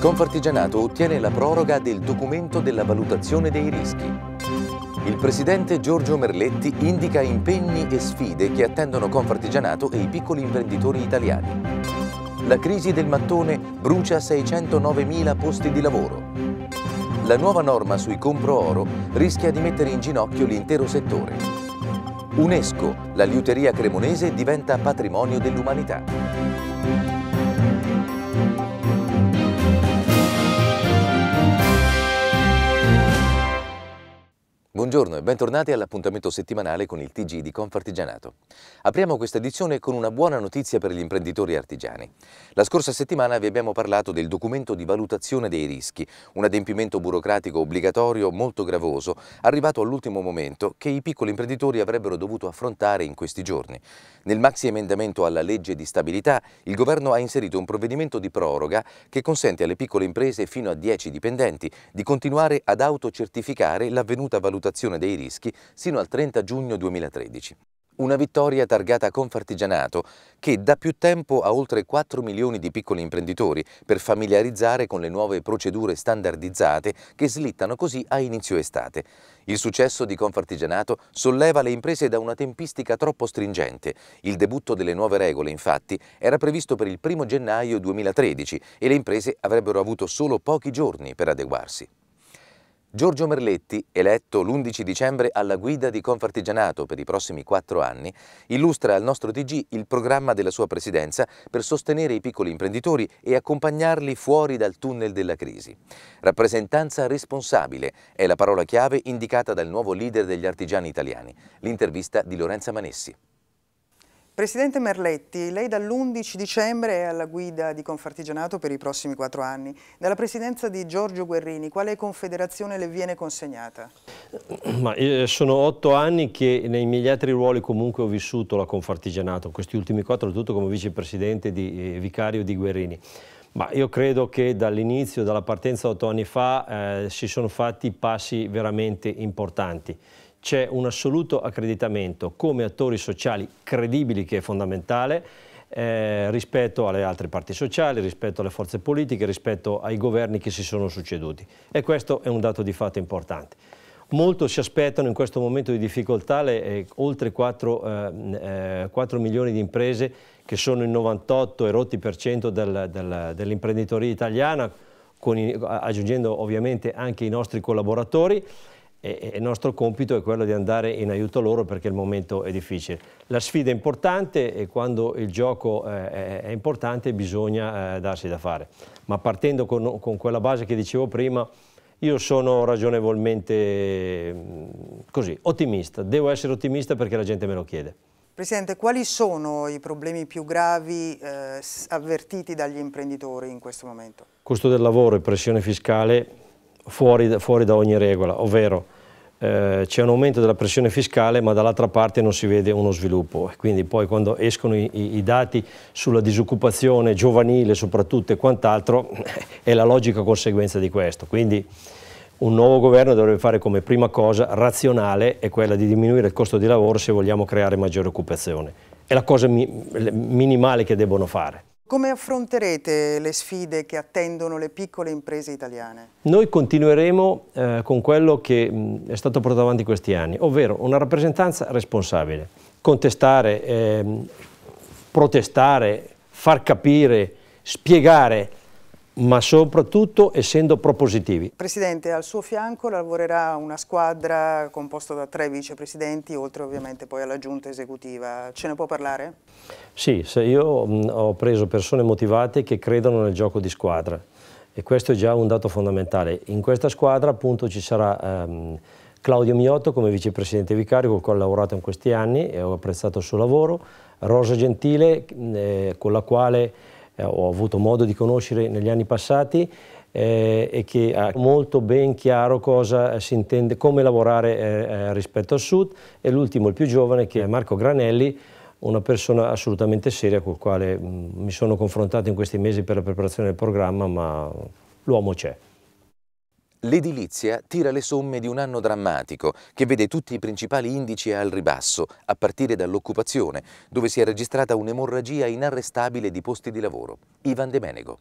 Confartigianato ottiene la proroga del documento della valutazione dei rischi. Il presidente Giorgio Merletti indica impegni e sfide che attendono Confartigianato e i piccoli imprenditori italiani. La crisi del mattone brucia 609.000 posti di lavoro. La nuova norma sui compro-oro rischia di mettere in ginocchio l'intero settore. UNESCO, la liuteria cremonese diventa patrimonio dell'umanità. Buongiorno e bentornati all'appuntamento settimanale con il TG di Confartigianato. Apriamo questa edizione con una buona notizia per gli imprenditori artigiani. La scorsa settimana vi abbiamo parlato del documento di valutazione dei rischi, un adempimento burocratico obbligatorio molto gravoso, arrivato all'ultimo momento, che i piccoli imprenditori avrebbero dovuto affrontare in questi giorni. Nel maxi emendamento alla legge di stabilità, il governo ha inserito un provvedimento di proroga che consente alle piccole imprese fino a 10 dipendenti di continuare ad autocertificare l'avvenuta valutazione valutazione dei rischi sino al 30 giugno 2013. Una vittoria targata Confartigianato che dà più tempo a oltre 4 milioni di piccoli imprenditori per familiarizzare con le nuove procedure standardizzate che slittano così a inizio estate. Il successo di Confartigianato solleva le imprese da una tempistica troppo stringente. Il debutto delle nuove regole, infatti, era previsto per il 1 gennaio 2013 e le imprese avrebbero avuto solo pochi giorni per adeguarsi. Giorgio Merletti, eletto l'11 dicembre alla guida di Confartigianato per i prossimi quattro anni, illustra al nostro TG il programma della sua presidenza per sostenere i piccoli imprenditori e accompagnarli fuori dal tunnel della crisi. Rappresentanza responsabile è la parola chiave indicata dal nuovo leader degli artigiani italiani, l'intervista di Lorenza Manessi. Presidente Merletti, lei dall'11 dicembre è alla guida di Confartigianato per i prossimi quattro anni. Dalla presidenza di Giorgio Guerrini, quale confederazione le viene consegnata? Ma, eh, sono otto anni che nei miei altri ruoli comunque ho vissuto la Confartigianato, questi ultimi quattro tutto come vicepresidente di, eh, vicario di Guerrini. Ma io credo che dall'inizio, dalla partenza otto anni fa, eh, si sono fatti passi veramente importanti c'è un assoluto accreditamento come attori sociali credibili che è fondamentale eh, rispetto alle altre parti sociali, rispetto alle forze politiche, rispetto ai governi che si sono succeduti. E questo è un dato di fatto importante. Molto si aspettano in questo momento di difficoltà le eh, oltre 4, eh, 4, eh, milioni di imprese che sono il 98,8% del, del, dell'imprenditoria italiana, i, aggiungendo ovviamente anche i nostri collaboratori e il nostro compito è quello di andare in aiuto loro perché il momento è difficile. La sfida è importante e quando il gioco eh, è importante bisogna eh, darsi da fare, ma partendo con, con quella base che dicevo prima, io sono ragionevolmente mm, così, ottimista, devo essere ottimista perché la gente me lo chiede. Presidente, quali sono i problemi più gravi eh, avvertiti dagli imprenditori in questo momento? Costo del lavoro e pressione fiscale fuori, fuori da ogni regola, ovvero eh, c'è un aumento della pressione fiscale ma dall'altra parte non si vede uno sviluppo. Quindi poi quando escono i, i dati sulla disoccupazione giovanile soprattutto e quant'altro è la logica conseguenza di questo. Quindi un nuovo governo dovrebbe fare come prima cosa razionale è quella di diminuire il costo di lavoro se vogliamo creare maggiore occupazione. È la cosa mi, minimale che debbono fare. Come affronterete le sfide che attendono le piccole imprese italiane? Noi continueremo eh, con quello che mh, mm, è stato portato avanti in questi anni, ovvero una rappresentanza responsabile. Contestare, eh, protestare, far capire, spiegare ma soprattutto essendo propositivi. Presidente, al suo fianco lavorerà una squadra composta da tre vicepresidenti, oltre ovviamente poi alla giunta esecutiva. Ce ne può parlare? Sì, io ho preso persone motivate che credono nel gioco di squadra e questo è già un dato fondamentale. In questa squadra appunto ci sarà... Ehm, Claudio Miotto come vicepresidente vicario con cui ho lavorato in questi anni e ho apprezzato il suo lavoro, Rosa Gentile eh, con la quale eh, ho avuto modo di conoscere negli anni passati eh, e che ha molto ben chiaro cosa eh, si intende, come lavorare eh, eh, rispetto al Sud e l'ultimo, il più giovane, che è Marco Granelli, una persona assolutamente seria con la quale mh, mm, mi sono confrontato in questi mesi per la preparazione del programma, ma l'uomo c'è. L'edilizia tira le somme di un anno drammatico che vede tutti i principali indici al ribasso, a partire dall'occupazione, dove si è registrata un'emorragia inarrestabile di posti di lavoro. Ivan De Menego.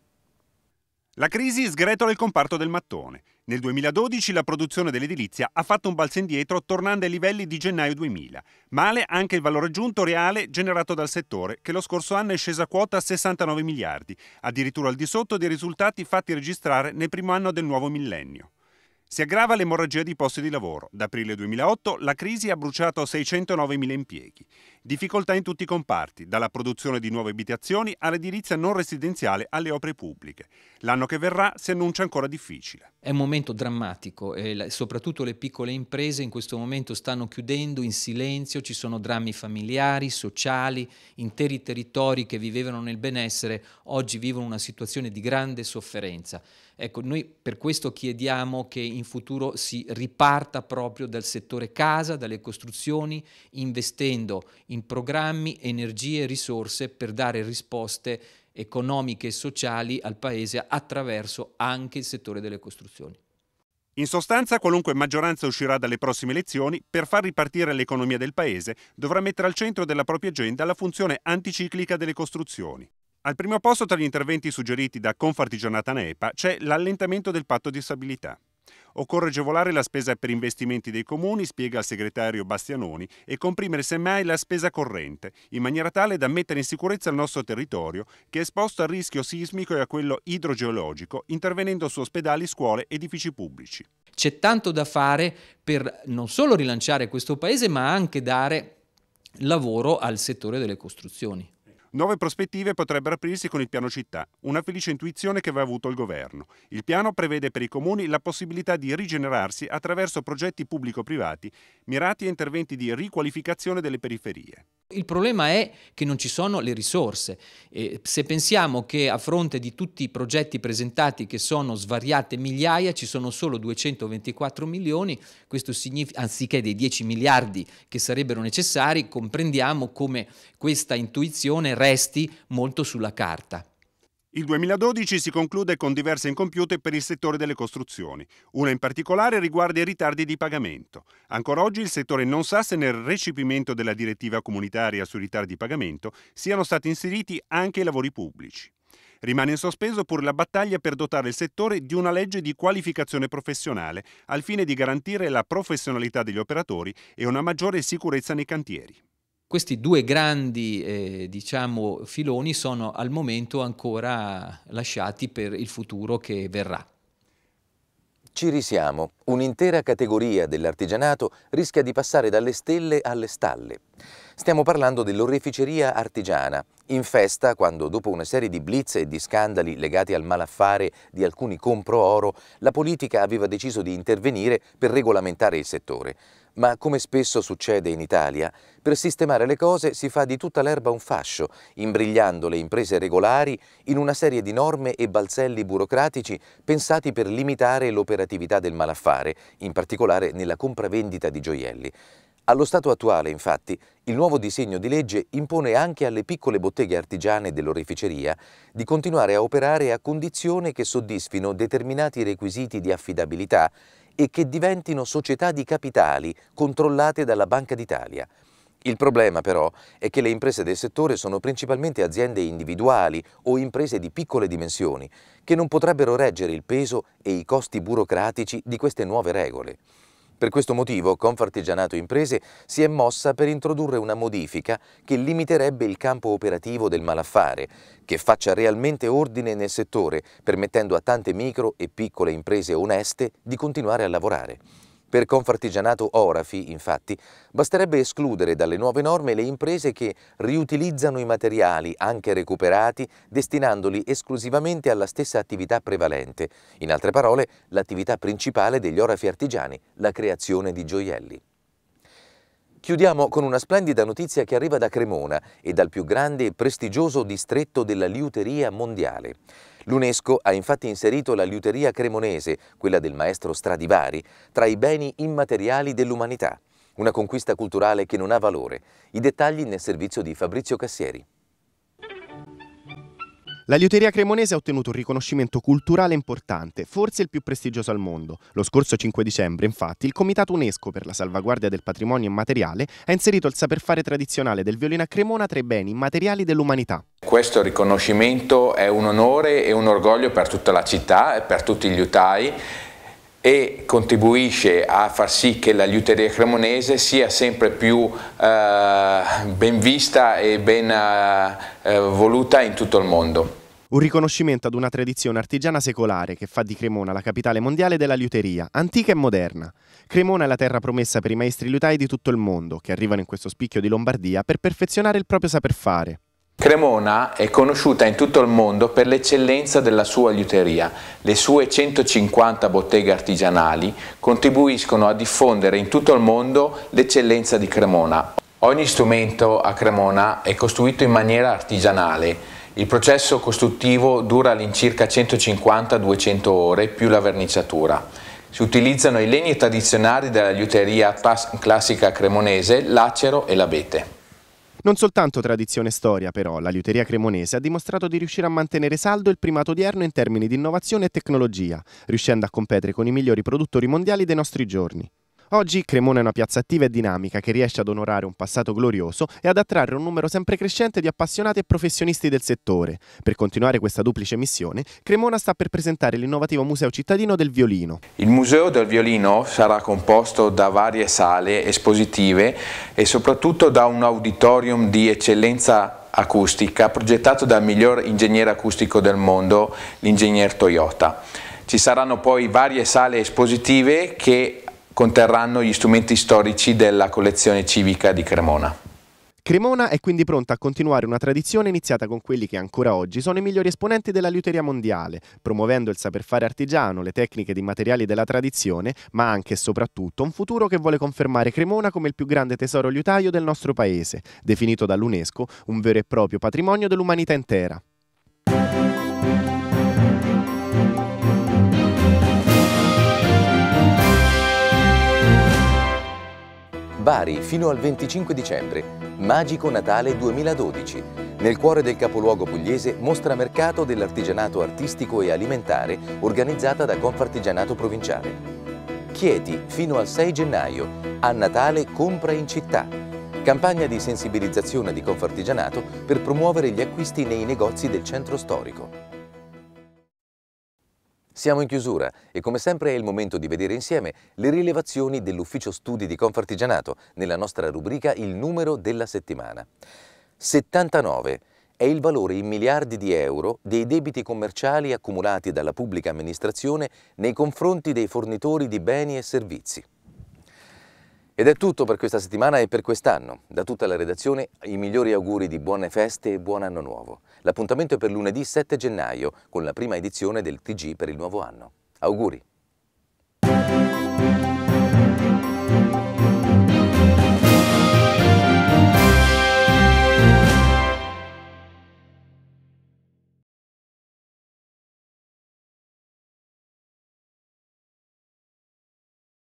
La crisi sgretola il comparto del mattone. Nel 2012 la produzione dell'edilizia ha fatto un balzo indietro tornando ai livelli di gennaio 2000. Male anche il valore aggiunto reale generato dal settore, che lo scorso anno è sceso a quota 69 miliardi, addirittura al di sotto dei risultati fatti registrare nel primo anno del nuovo millennio. Si aggrava l'emorragia di posti di lavoro. Da aprile 2008 la crisi ha bruciato 609.000 impieghi. Difficoltà in tutti i comparti, dalla produzione di nuove abitazioni all'edilizia non residenziale alle opere pubbliche. L'anno che verrà si annuncia ancora difficile. È un momento drammatico e soprattutto le piccole imprese in questo momento stanno chiudendo in silenzio, ci sono drammi familiari, sociali, interi territori che vivevano nel benessere oggi vivono una situazione di grande sofferenza. Ecco, noi per questo chiediamo che in futuro si riparta proprio dal settore casa, dalle costruzioni, investendo in programmi, energie e risorse per dare risposte economiche e sociali al Paese attraverso anche il settore delle costruzioni. In sostanza, qualunque maggioranza uscirà dalle prossime elezioni, per far ripartire l'economia del Paese dovrà mettere al centro della propria agenda la funzione anticiclica delle costruzioni. Al primo posto tra gli interventi suggeriti da Confartigianata NEPA c'è l'allentamento del patto di stabilità. Occorre agevolare la spesa per investimenti dei comuni, spiega il segretario Bastianoni, e comprimere semmai la spesa corrente, in maniera tale da mettere in sicurezza il nostro territorio, che è esposto al rischio sismico e a quello idrogeologico, intervenendo su ospedali, scuole, ed edifici pubblici. C'è tanto da fare per non solo rilanciare questo paese, ma anche dare lavoro al settore delle costruzioni. Nuove prospettive potrebbero aprirsi con il piano città, una felice intuizione che aveva avuto il governo. Il piano prevede per i comuni la possibilità di rigenerarsi attraverso progetti pubblico-privati mirati a interventi di riqualificazione delle periferie. Il problema è che non ci sono le risorse. E se pensiamo che a fronte di tutti i progetti presentati, che sono svariate migliaia, ci sono solo 224 milioni, questo significa, anziché dei 10 miliardi che sarebbero necessari, comprendiamo come questa intuizione resti molto sulla carta. Il 2012 si conclude con diverse incompiute per il settore delle costruzioni. Una in particolare riguarda i ritardi di pagamento. Ancora oggi il settore non sa se nel recepimento della direttiva comunitaria sui ritardi di pagamento siano stati inseriti anche i lavori pubblici. Rimane in sospeso pure la battaglia per dotare il settore di una legge di qualificazione professionale al fine di garantire la professionalità degli operatori e una maggiore sicurezza nei cantieri. Questi due grandi eh, diciamo, filoni sono al momento ancora lasciati per il futuro che verrà. Ci risiamo. Un'intera categoria dell'artigianato rischia di passare dalle stelle alle stalle. Stiamo parlando dell'orrificeria artigiana, in festa quando dopo una serie di blitz e di scandali legati al malaffare di alcuni compro oro, la politica aveva deciso di intervenire per regolamentare il settore. Ma come spesso succede in Italia, per sistemare le cose si fa di tutta l'erba un fascio, imbrigliando le imprese regolari in una serie di norme e balzelli burocratici pensati per limitare l'operatività del malaffare, in particolare nella compravendita di gioielli. Allo stato attuale, infatti, il nuovo disegno di legge impone anche alle piccole botteghe artigiane dell'oreficeria di continuare a operare a condizione che soddisfino determinati requisiti di affidabilità e che diventino società di capitali controllate dalla Banca d'Italia. Il problema però è che le imprese del settore sono principalmente aziende individuali o imprese di piccole dimensioni, che non potrebbero reggere il peso e i costi burocratici di queste nuove regole. Per questo motivo Confartigianato Imprese si è mossa per introdurre una modifica che limiterebbe il campo operativo del malaffare, che faccia realmente ordine nel settore, permettendo a tante micro e piccole imprese oneste di continuare a lavorare. Per Confartigianato Orafi, infatti, basterebbe escludere dalle nuove norme le imprese che riutilizzano i materiali, anche recuperati, destinandoli esclusivamente alla stessa attività prevalente, in altre parole l'attività principale degli orafi artigiani, la creazione di gioielli. Chiudiamo con una splendida notizia che arriva da Cremona e dal più grande e prestigioso distretto della liuteria mondiale. L'UNESCO ha infatti inserito la liuteria cremonese, quella del maestro Stradivari, tra i beni immateriali dell'umanità. Una conquista culturale che non ha valore. I dettagli nel servizio di Fabrizio Cassieri. La liuteria cremonese ha ottenuto un riconoscimento culturale importante, forse il più prestigioso al mondo. Lo scorso 5 dicembre, infatti, il Comitato UNESCO per la salvaguardia del patrimonio immateriale ha inserito il saper fare tradizionale del violino a Cremona tra i beni immateriali dell'umanità. Questo riconoscimento è un onore e un orgoglio per tutta la città e per tutti gli utai e contribuisce a far sì che la liuteria cremonese sia sempre più eh, ben vista e ben eh, voluta in tutto il mondo. Un riconoscimento ad una tradizione artigiana secolare che fa di Cremona la capitale mondiale della liuteria, antica e moderna. Cremona è la terra promessa per i maestri liutai di tutto il mondo, che arrivano in questo spicchio di Lombardia per perfezionare il proprio saper fare. Cremona è conosciuta in tutto il mondo per l'eccellenza della sua liuteria. Le sue 150 botteghe artigianali contribuiscono a diffondere in tutto il mondo l'eccellenza di Cremona. Ogni strumento a Cremona è costruito in maniera artigianale. Il processo costruttivo dura all'incirca 150-200 ore più la verniciatura. Si utilizzano i legni tradizionali della liuteria classica cremonese, l'acero e l'abete. Non soltanto tradizione e storia, però, la liuteria cremonese ha dimostrato di riuscire a mantenere saldo il primato odierno in termini di innovazione e tecnologia, riuscendo a competere con i migliori produttori mondiali dei nostri giorni. Oggi Cremona è una piazza attiva e dinamica che riesce ad onorare un passato glorioso e ad attrarre un numero sempre crescente di appassionati e professionisti del settore. Per continuare questa duplice missione, Cremona sta per presentare l'innovativo Museo Cittadino del Violino. Il Museo del Violino sarà composto da varie sale espositive e soprattutto da un auditorium di eccellenza acustica progettato dal miglior ingegnere acustico del mondo, l'ingegner Toyota. Ci saranno poi varie sale espositive che conterranno gli strumenti storici della collezione civica di Cremona. Cremona è quindi pronta a continuare una tradizione iniziata con quelli che ancora oggi sono i migliori esponenti della liuteria mondiale, promuovendo il saper fare artigiano, le tecniche di materiali della tradizione, ma anche e soprattutto un futuro che vuole confermare Cremona come il più grande tesoro liutaio del nostro paese, definito dall'UNESCO un vero e proprio patrimonio dell'umanità intera. Bari fino al 25 dicembre, Magico Natale 2012, nel cuore del capoluogo pugliese mostra mercato dell'artigianato artistico e alimentare organizzata da Confartigianato Provinciale. Chieti fino al 6 gennaio, a Natale compra in città, campagna di sensibilizzazione di Confartigianato per promuovere gli acquisti nei negozi del centro storico. Siamo in chiusura e come sempre è il momento di vedere insieme le rilevazioni dell'ufficio studi di Confartigianato nella nostra rubrica Il numero della settimana. 79 è il valore in miliardi di euro dei debiti commerciali accumulati dalla pubblica amministrazione nei confronti dei fornitori di beni e servizi. Ed è tutto per questa settimana e per quest'anno. Da tutta la redazione i migliori auguri di buone feste e buon anno nuovo. L'appuntamento è per lunedì 7 gennaio con la prima edizione del TG per il nuovo anno. Auguri!